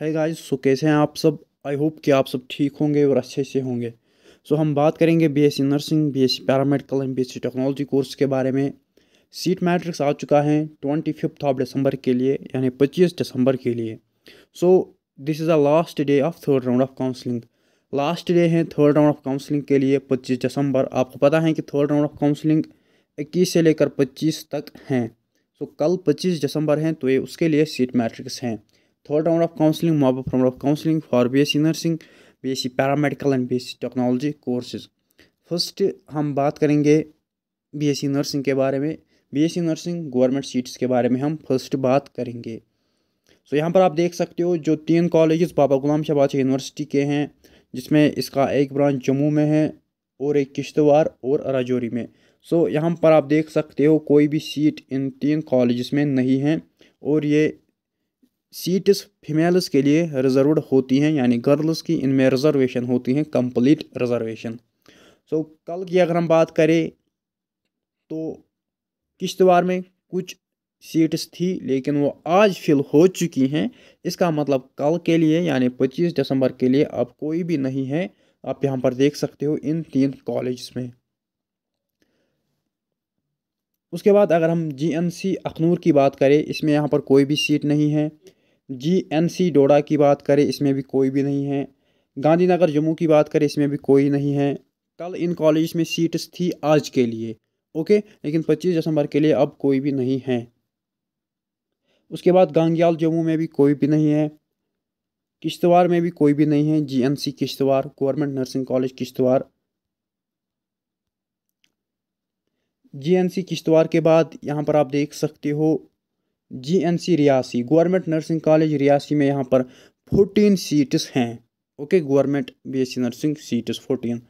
है guys so कैसे हैं आप सब आई होप कि आप सब ठीक होंगे और अच्छे से होंगे सो so, हम बात करेंगे BSc nursing BSc paramedical and BSc technology course के बारे में सीट मैट्रिक्स आ चुका है ट्वेंटी फिफ्थ ऑफ दिसंबर के लिए यानी पच्चीस दिसंबर के लिए so this is the last day of third round of counselling last day है थर्ड राउंड ऑफ काउंसलिंग के लिए पच्चीस दिसंबर आपको पता है कि थर्ड राउंड ऑफ काउंसलिंग इक्कीस से लेकर पच्चीस तक हैं सो कल पच्चीस दिसंबर हैं तो ये उसके लिए सीट मैट्रिक्स हैं Third round of counseling, mop-up round of counseling for BSc Nursing, and B S C technology courses first हम बात करेंगे सी नर्सिंग के बारे में सी नर्सिंग गवर्नमेंट सीट्स के बारे में हम फर्स्ट बात करेंगे सो so, यहाँ पर आप देख सकते हो जो तीन कॉलेज़ बाबा गुलाम शबाज यूनिवर्सिटी के हैं जिसमें इसका एक ब्रांच जम्मू में है और एक किश्तवाड़ और राजौरी में सो so, यहाँ पर आप देख सकते हो कोई भी सीट इन तीन कॉलेज में नहीं है और ये सीट्स फीमेल्स के लिए रिजर्वड होती हैं यानी गर्ल्स की इनमें रिजर्वेशन होती हैं कंप्लीट रिजर्वेशन सो कल की अगर हम बात करें तो किश्तवाड़ में कुछ सीट्स थी लेकिन वो आज फिल हो चुकी हैं इसका मतलब कल के लिए यानी पच्चीस दिसंबर के लिए अब कोई भी नहीं है आप यहाँ पर देख सकते हो इन तीन कॉलेज में उसके बाद अगर हम जीएनसी अखनूर की बात करें इसमें यहाँ पर कोई भी सीट नहीं है जी एन सी डोडा की बात करें इसमें भी कोई भी नहीं है गांधीनगर जम्मू की बात करें इसमें भी कोई नहीं है कल इन कॉलेज में सीट्स थी आज के लिए ओके लेकिन 25 दिसंबर के लिए अब कोई भी नहीं है उसके बाद गांग्याल जम्मू में भी कोई भी नहीं है किश्तवाड़ में भी कोई भी नहीं है C Kishtwar government nursing college Kishtwar GNC Kishtwar के बाद यहाँ पर आप देख सकते हो GNC Reasi government nursing college Reasi में यहाँ पर फोर्टीन सीट्स हैं okay government BSc nursing seats fourteen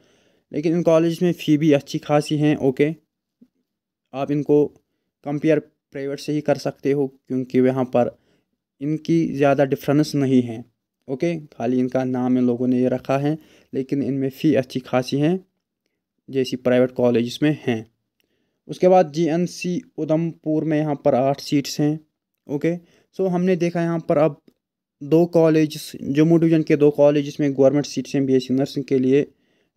लेकिन इन कॉलेज में फ़ी भी अच्छी खासी हैं ओके आप इनको कंपेयर प्राइवेट से ही कर सकते हो क्योंकि यहाँ पर इनकी ज़्यादा डिफरेंस नहीं है ओके खाली इनका नाम इन लोगों ने ये रखा है लेकिन इनमें फ़ी अच्छी खासी हैं जैसी प्राइवेट कॉलेज में हैं उसके बाद जीएनसी उधमपुर में यहाँ पर आठ सीट्स हैं ओके सो हमने देखा यहाँ पर अब दो कॉलेज जम्मू डिवीज़न के दो कॉलेज में गवर्नमेंट सीट्स हैं बी एस नर्सिंग के लिए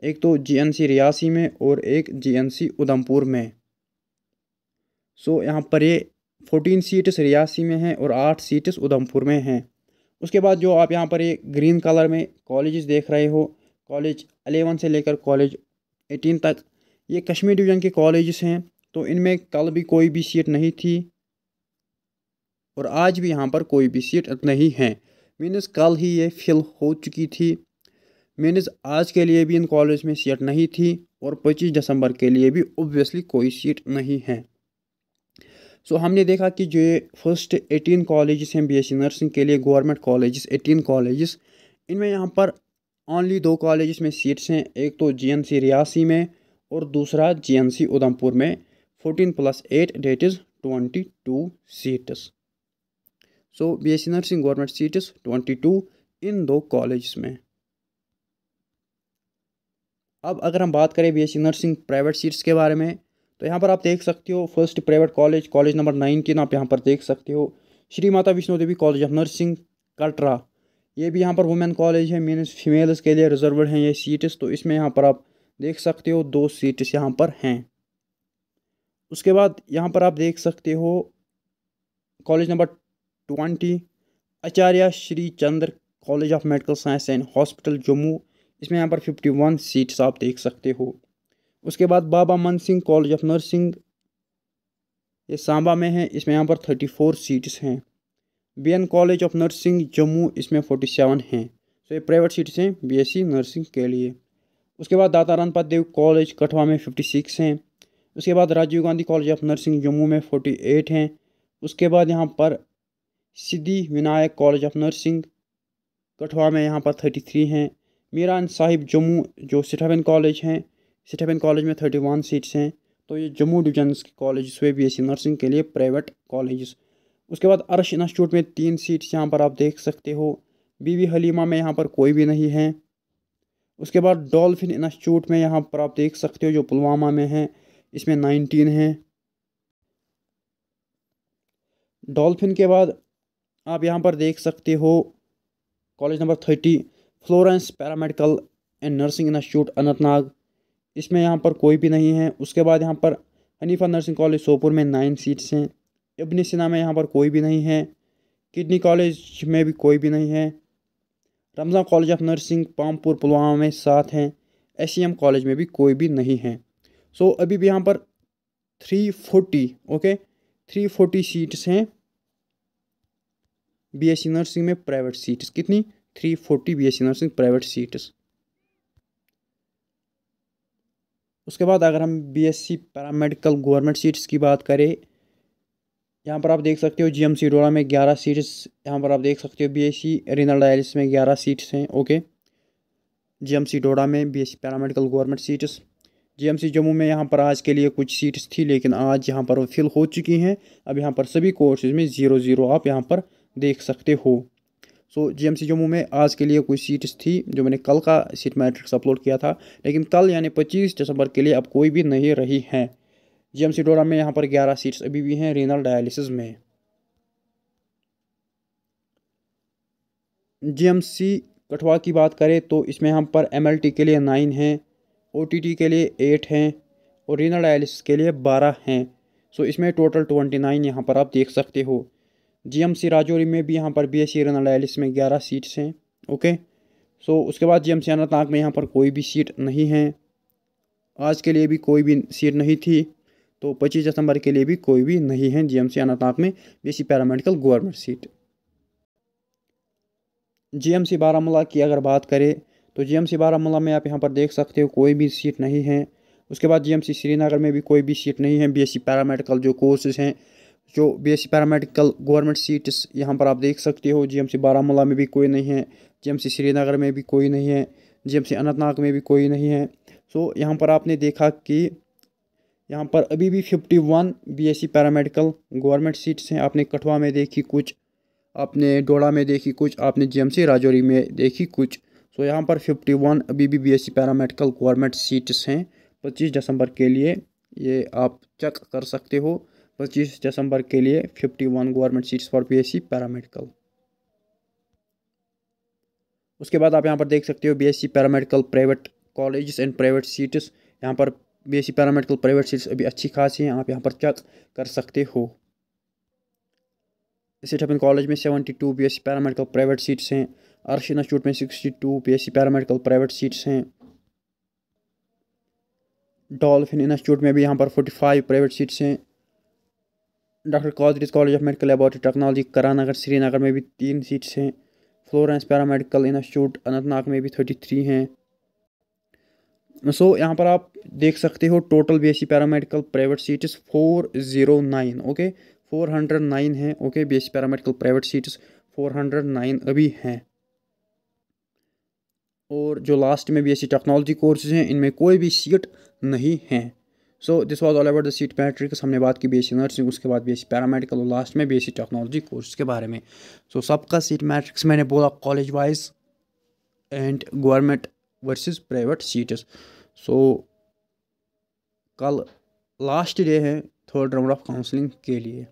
एक तो जीएनसी रियासी में और एक जीएनसी उधमपुर में सो यहाँ पर ये फोर्टीन सीट्स रियासी में हैं और आठ सीट्स उधमपुर में हैं उसके बाद जो आप यहाँ पर ये ग्रीन कलर में कॉलेजेस देख रहे हो कॉलेज अलेवन से लेकर कॉलेज एटीन तक ये कश्मीर डिवीज़न के कॉलेज़ हैं तो इनमें कल भी कोई भी सीट नहीं थी और आज भी यहाँ पर कोई भी सीट नहीं है मीनस कल ही ये फिल हो चुकी थी मीनस आज के लिए भी इन कॉलेज में सीट नहीं थी और 25 दिसंबर के लिए भी ओबियसली कोई सीट नहीं है सो so, हमने देखा कि जो ये फर्स्ट एटीन कॉलेजेस हैं बीएससी नर्सिंग के लिए गवर्नमेंट कॉलेजेस एटीन कॉलेजेस इनमें यहाँ पर ऑनली दो कॉलेजेस में सीट्स हैं एक तो जीएनसी रियासी में और दूसरा जीएनसी उधमपुर में 14 plus eight that is 22 seats so B S C nursing government seats twenty two इन दो कॉलेज में अब अगर हम बात करें बीएससी नर्सिंग प्राइवेट सीट्स के बारे में तो यहाँ पर आप देख सकते हो first private college college number nineteen आप यहाँ पर देख सकते हो Shri Mata Vishnu Devi college of nursing Katra ये भी यहाँ पर वुमेन कॉलेज है मीन्स फीमेल्स के लिए रिजर्वड हैं ये सीट्स तो इसमें यहाँ पर आप देख सकते हो दो सीट्स यहाँ पर हैं उसके बाद यहाँ पर आप देख सकते हो college number twenty Acharya Shri Chandra college of medical science and hospital Jammu इसमें यहाँ पर फिफ्टी वन सीट्स आप देख सकते हो उसके बाद बाबा मन सिंह कॉलेज ऑफ नर्सिंग ये सांबा में है इसमें यहाँ पर थर्टी फोर सीट्स हैं B N college of nursing Jammu इसमें फोर्टी सेवन हैं सो तो ये प्राइवेट सीट्स हैं बी एस सी नर्सिंग के लिए उसके बाद दाता रणपत देव कॉलेज कठवा में फिफ्टी सिक्स हैं उसके बाद Rajiv Gandhi college of nursing Jammu में फोर्टी एट हैं उसके बाद यहाँ पर Siddhi Vinayak college of nursing Kathua में यहाँ पर थर्टी थ्री हैं मीरान साहिब जम्मू जो स्टेफन कॉलेज हैं स्टेफन कॉलेज में थर्टी वन सीट्स हैं तो ये जम्मू डिवीजन के कॉलेज हुए बी एस नर्सिंग के लिए प्राइवेट कॉलेज उसके बाद अरश इंस्टीट्यूट में तीन सीट्स यहाँ पर आप देख सकते हो बीवी हलीमा में यहाँ पर कोई भी नहीं है उसके बाद डॉल्फिन इंस्टीट्यूट में यहाँ पर आप देख सकते हो जो पुलवामा में है इसमें नाइनटीन हैं डॉल्फिन के बाद आप यहाँ पर देख सकते हो college number thirty Florence paramedical and nursing institute Anantnag इसमें यहाँ पर कोई भी नहीं है उसके बाद यहाँ पर हनीफा नर्सिंग कॉलेज सोपुर में नाइन सीट्स हैं इबन सिना में यहाँ पर कोई भी नहीं है किडनी कॉलेज में भी कोई भी नहीं है Ramza college of nursing Pampore Pulwama में सात हैं एस कॉलेज में भी कोई भी नहीं है सो so, अभी भी यहाँ पर three forty okay three forty seats हैं बी एस सी नर्सिंग में प्राइवेट सीट्स कितनी three forty B S C nursing private seats उसके बाद अगर हम B S C paramedical government seats की बात करें यहाँ पर आप देख सकते हो जी एम सी डोड़ा में ग्यारह सीट्स यहाँ पर आप देख सकते हो B S C renal dialysis में ग्यारह सीट्स हैं ओके जी एम सी डोड़ा में B S C paramedical government seats G M C Jammu में यहाँ पर आज के लिए कुछ सीट्स थी लेकिन आज यहाँ पर वो फिल हो चुकी हैं अब यहाँ पर सभी कोर्सेज में ज़ीरो ज़ीरो आप यहाँ पर देख सकते हो सो जी एम सी जम्मू में आज के लिए कुछ सीट्स थी जो मैंने कल का सीट मैट्रिक्स अपलोड किया था लेकिन कल यानी पच्चीस दिसंबर के लिए अब कोई भी नहीं रही हैं जी एम सी डोरा में यहाँ पर ग्यारह सीट्स अभी भी हैं रीनल डायलिसिस में जी एम सी कठवा की बात करें तो इसमें हम पर एम एल टी के लिए नाइन हैं ओ टी टी के लिए एट हैं और रीनल डायलिसिस के लिए बारह हैं सो इसमें टोटल ट्वेंटी नाइन यहाँ पर आप देख सकते हो जीएमसी राजौरी में भी यहाँ पर बी एस सी एनालिस में ग्यारह सीट्स हैं ओके सो उसके बाद जीएमसी अनंतनाग में यहाँ पर कोई भी सीट नहीं है आज के लिए भी कोई भी सीट नहीं थी तो पच्चीस दिसंबर के लिए भी कोई भी नहीं है जी एम सी अनंतनाग में B C paramedical government seat C Baramulla की अगर बात करें तो सी बारामूला में आप यहाँ पर देख सकते हो कोई भी सीट नहीं है उसके बाद जीएमसी श्रीनगर में भी कोई भी सीट नहीं है बीएससी पैरामेडिकल e जो कोर्सेज हैं जो सी पैरामेडिकल गवर्नमेंट सीट्स यहाँ पर आप देख सकते हो जीएमसी बारामूला में भी कोई नहीं है जीएमसी श्रीनगर में भी कोई नहीं है जीएमसी अनंतनाग में भी कोई नहीं है सो so, यहाँ पर आपने देखा कि यहाँ पर अभी भी 51 one B paramedical government seats हैं आपने कठवा में देखी कुछ आपने डोड़ा में देखी कुछ आपने सी राजौरी में देखी कुछ सो so, यहाँ पर वन अभी भी बी पैरामेडिकल गवर्नमेंट सीट्स हैं पच्चीस दिसंबर के लिए ये आप चेक कर सकते हो पच्चीस दिसंबर के लिए fifty one government seats for BSc paramedical उसके बाद आप यहाँ पर देख सकते हो BSc paramedical private college and private seats यहाँ पर बीएससी पैरामेडिकल प्राइवेट सीट्स अभी अच्छी खासी हैं आप यहाँ पर चेक कर सकते हो इसी टपन कॉलेज में seventy two B S paramedical private seats हैं अर्श इंस्टीट्यूट में sixty two B S paramedical private seats हैं डॉल्फिन इंस्टीट्यूट में भी यहाँ पर फोर्टी फाइव प्राइवेट सीट्स हैं डॉक्टर कॉदरेज college of medical laboratory technology Karanagar Srinagar में भी तीन सीट्स हैं Florence paramedical institute Anantnag में भी थर्टी थ्री हैं सो so, यहाँ पर आप देख सकते हो total B S C paramedical private seats four zero nine okay four hundred nine हैं okay B S C paramedical private seats four hundred nine अभी हैं और जो लास्ट में B S C technology courses हैं इनमें कोई भी सीट नहीं है so this was all about the seat matrix हमने बात की बेसिक नर्सिंग उसके बाद बेसिक पैरामेडिकल और लास्ट में बेसिक टेक्नोलॉजी कोर्स के बारे में सो so, सबका सीट मैट्रिक्स मैंने बोला college wise and government versus private seats so कल लास्ट डे है थर्ड राउंड ऑफ काउंसलिंग के लिए